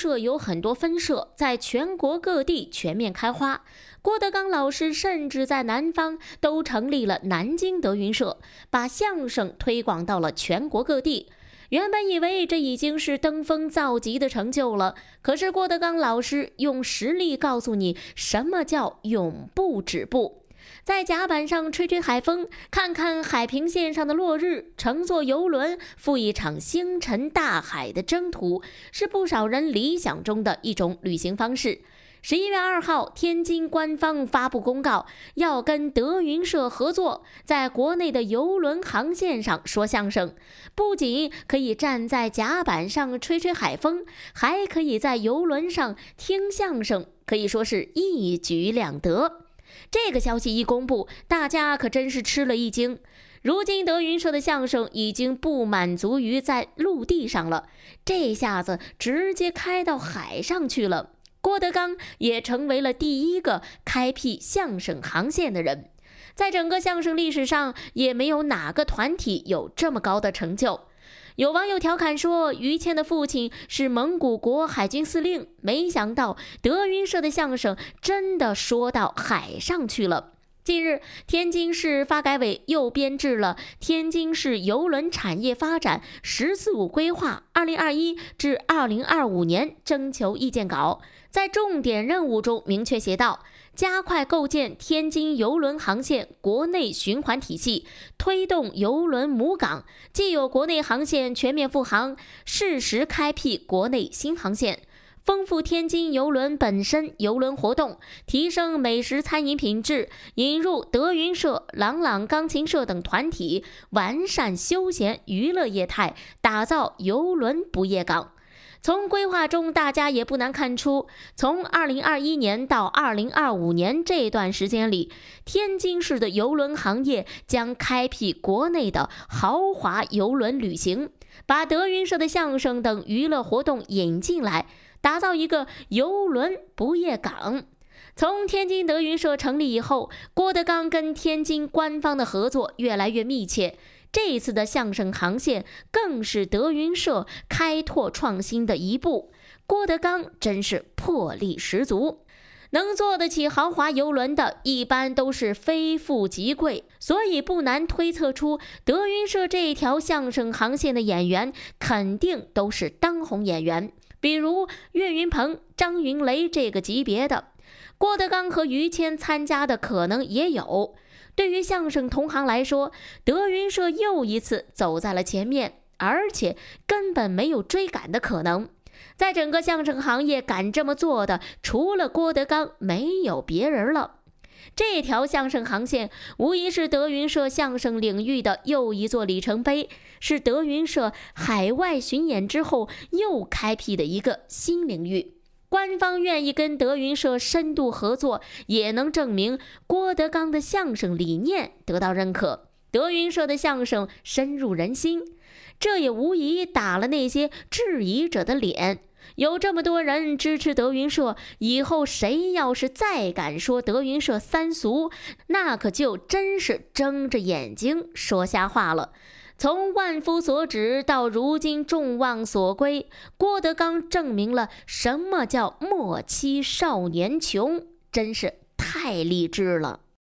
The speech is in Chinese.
社有很多分社，在全国各地全面开花。郭德纲老师甚至在南方都成立了南京德云社，把相声推广到了全国各地。原本以为这已经是登峰造极的成就了，可是郭德纲老师用实力告诉你什么叫永不止步。在甲板上吹吹海风，看看海平线上的落日，乘坐游轮赴一场星辰大海的征途，是不少人理想中的一种旅行方式。十一月二号，天津官方发布公告，要跟德云社合作，在国内的游轮航线上说相声。不仅可以站在甲板上吹吹海风，还可以在游轮上听相声，可以说是一举两得。这个消息一公布，大家可真是吃了一惊。如今德云社的相声已经不满足于在陆地上了，这下子直接开到海上去了。郭德纲也成为了第一个开辟相声航线的人。在整个相声历史上，也没有哪个团体有这么高的成就。有网友调侃说：“于谦的父亲是蒙古国海军司令。”没想到德云社的相声真的说到海上去了。近日，天津市发改委又编制了《天津市邮轮产业发展“十四五”规划（二零二一至二零二五年）征求意见稿》，在重点任务中明确写道。加快构建天津邮轮航线国内循环体系，推动邮轮母港既有国内航线全面复航，适时开辟国内新航线，丰富天津邮轮本身邮轮活动，提升美食餐饮品质，引入德云社、朗朗钢琴社等团体，完善休闲娱乐业态，打造邮轮不夜港。从规划中，大家也不难看出，从二零二一年到二零二五年这段时间里，天津市的邮轮行业将开辟国内的豪华邮轮旅行，把德云社的相声等娱乐活动引进来，打造一个邮轮不夜港。从天津德云社成立以后，郭德纲跟天津官方的合作越来越密切。这次的相声航线更是德云社开拓创新的一步。郭德纲真是魄力十足，能坐得起豪华游轮的，一般都是非富即贵，所以不难推测出，德云社这一条相声航线的演员肯定都是当红演员，比如岳云鹏、张云雷这个级别的。郭德纲和于谦参加的可能也有。对于相声同行来说，德云社又一次走在了前面，而且根本没有追赶的可能。在整个相声行业，敢这么做的除了郭德纲，没有别人了。这条相声航线无疑是德云社相声领域的又一座里程碑，是德云社海外巡演之后又开辟的一个新领域。官方愿意跟德云社深度合作，也能证明郭德纲的相声理念得到认可。德云社的相声深入人心，这也无疑打了那些质疑者的脸。有这么多人支持德云社，以后谁要是再敢说德云社三俗，那可就真是睁着眼睛说瞎话了。从万夫所指到如今众望所归，郭德纲证明了什么叫莫欺少年穷，真是太励志了。